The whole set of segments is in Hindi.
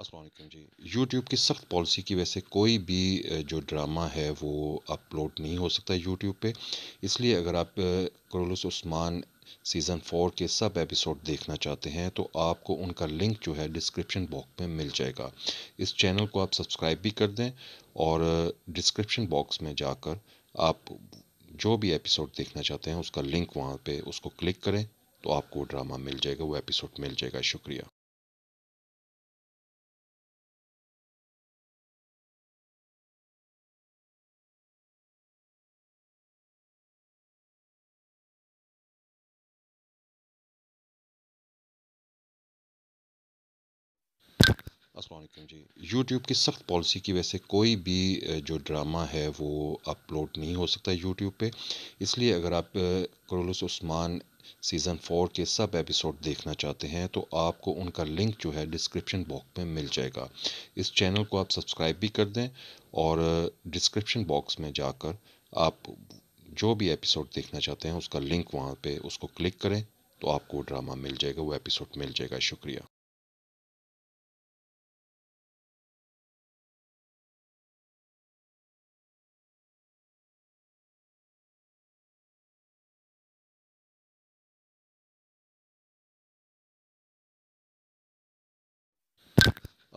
असलकम जी यूट्यूब की सख्त पॉलिसी की वजह से कोई भी जो ड्रामा है वो अपलोड नहीं हो सकता यूट्यूब पे इसलिए अगर आप करोलस उस्मान सीज़न फोर के सब एपिसोड देखना चाहते हैं तो आपको उनका लिंक जो है डिस्क्रिप्शन बॉक्स में मिल जाएगा इस चैनल को आप सब्सक्राइब भी कर दें और डिस्क्रिप्शन बॉक्स में जाकर आप जो भी एपिसोड देखना चाहते हैं उसका लिंक वहाँ पर उसको क्लिक करें तो आपको ड्रामा मिल जाएगा वो एपिसोड मिल जाएगा शुक्रिया असलम जी यूट्यूब की सख्त पॉलिसी की वजह से कोई भी जो ड्रामा है वो अपलोड नहीं हो सकता यूट्यूब पे इसलिए अगर आप करोलस उस्मान सीज़न फोर के सब एपिसोड देखना चाहते हैं तो आपको उनका लिंक जो है डिस्क्रिप्शन बॉक्स में मिल जाएगा इस चैनल को आप सब्सक्राइब भी कर दें और डिस्क्रिप्शन बॉक्स में जाकर आप जो भी एपिसोड देखना चाहते हैं उसका लिंक वहाँ पर उसको क्लिक करें तो आपको ड्रामा मिल जाएगा वो एपिसोड मिल जाएगा शुक्रिया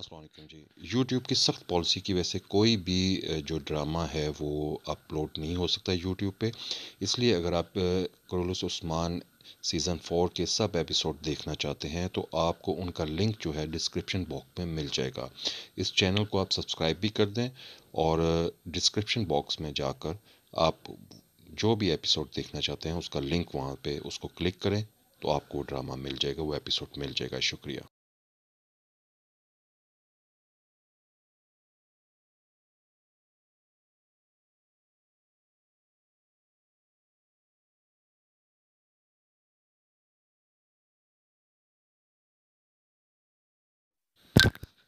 असलम जी यूट्यूब की सख्त पॉलिसी की वजह से कोई भी जो ड्रामा है वो अपलोड नहीं हो सकता यूट्यूब पे इसलिए अगर आप करोलस उस्मान सीज़न फोर के सब एपिसोड देखना चाहते हैं तो आपको उनका लिंक जो है डिस्क्रिप्शन बॉक्स में मिल जाएगा इस चैनल को आप सब्सक्राइब भी कर दें और डिस्क्रिप्शन बॉक्स में जाकर आप जो भी एपिसोड देखना चाहते हैं उसका लिंक वहाँ पर उसको क्लिक करें तो आपको ड्रामा मिल जाएगा वो एपिसोड मिल जाएगा शुक्रिया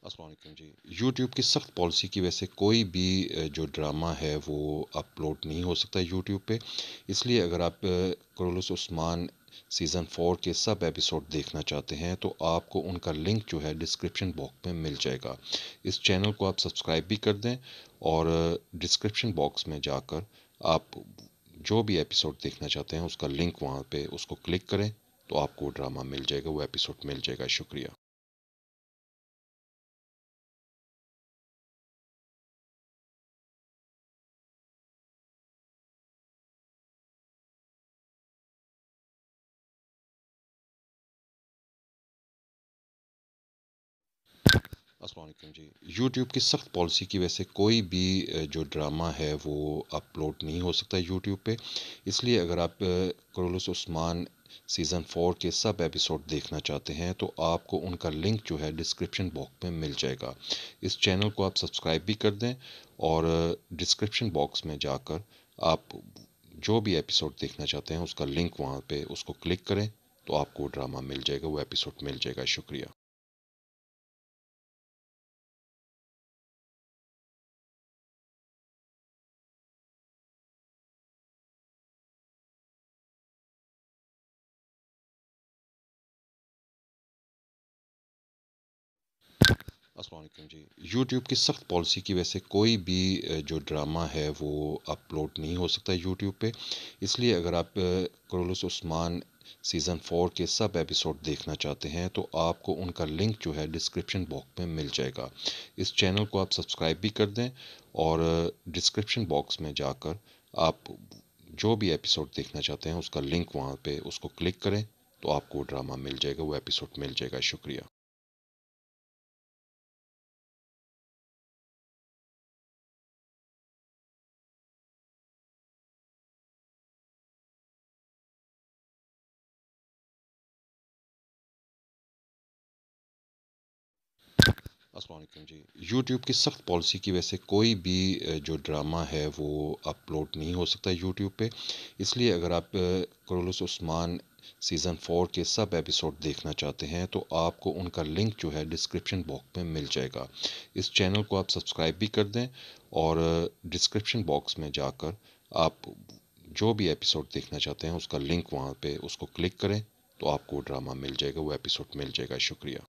अस्सलाम जी यूट्यूब की सख्त पॉलिसी की वजह से कोई भी जो ड्रामा है वो अपलोड नहीं हो सकता यूट्यूब पे इसलिए अगर आप करोलस उस्मान सीज़न फोर के सब एपिसोड देखना चाहते हैं तो आपको उनका लिंक जो है डिस्क्रिप्शन बॉक्स में मिल जाएगा इस चैनल को आप सब्सक्राइब भी कर दें और डिस्क्रिप्शन बॉक्स में जाकर आप जो भी एपिसोड देखना चाहते हैं उसका लिंक वहाँ पर उसको क्लिक करें तो आपको ड्रामा मिल जाएगा वो एपिसोड मिल जाएगा शुक्रिया असलम जी यूट्यूब की सख्त पॉलिसी की वजह से कोई भी जो ड्रामा है वो अपलोड नहीं हो सकता यूट्यूब पे इसलिए अगर आप करोलस उस्मान सीज़न फोर के सब एपिसोड देखना चाहते हैं तो आपको उनका लिंक जो है डिस्क्रिप्शन बॉक्स में मिल जाएगा इस चैनल को आप सब्सक्राइब भी कर दें और डिस्क्रिप्शन बॉक्स में जाकर आप जो भी एपिसोड देखना चाहते हैं उसका लिंक वहाँ पर उसको क्लिक करें तो आपको ड्रामा मिल जाएगा वो एपिसोड मिल जाएगा शुक्रिया असलम जी यूट्यूब की सख्त पॉलिसी की वजह से कोई भी जो ड्रामा है वो अपलोड नहीं हो सकता यूट्यूब पे इसलिए अगर आप करोलस उस्मान सीज़न फोर के सब एपिसोड देखना चाहते हैं तो आपको उनका लिंक जो है डिस्क्रिप्शन बॉक्स में मिल जाएगा इस चैनल को आप सब्सक्राइब भी कर दें और डिस्क्रिप्शन बॉक्स में जाकर आप जो भी एपिसोड देखना चाहते हैं उसका लिंक वहाँ पर उसको क्लिक करें तो आपको ड्रामा मिल जाएगा वो एपिसोड मिल जाएगा शुक्रिया असलम जी यूट्यूब की सख्त पॉलिसी की वजह से कोई भी जो ड्रामा है वो अपलोड नहीं हो सकता यूट्यूब पे इसलिए अगर आप करोलस उस्मान सीज़न फोर के सब एपिसोड देखना चाहते हैं तो आपको उनका लिंक जो है डिस्क्रिप्शन बॉक्स में मिल जाएगा इस चैनल को आप सब्सक्राइब भी कर दें और डिस्क्रिप्शन बॉक्स में जाकर आप जो भी एपिसोड देखना चाहते हैं उसका लिंक वहाँ पर उसको क्लिक करें तो आपको ड्रामा मिल जाएगा वो एपिसोड मिल जाएगा शुक्रिया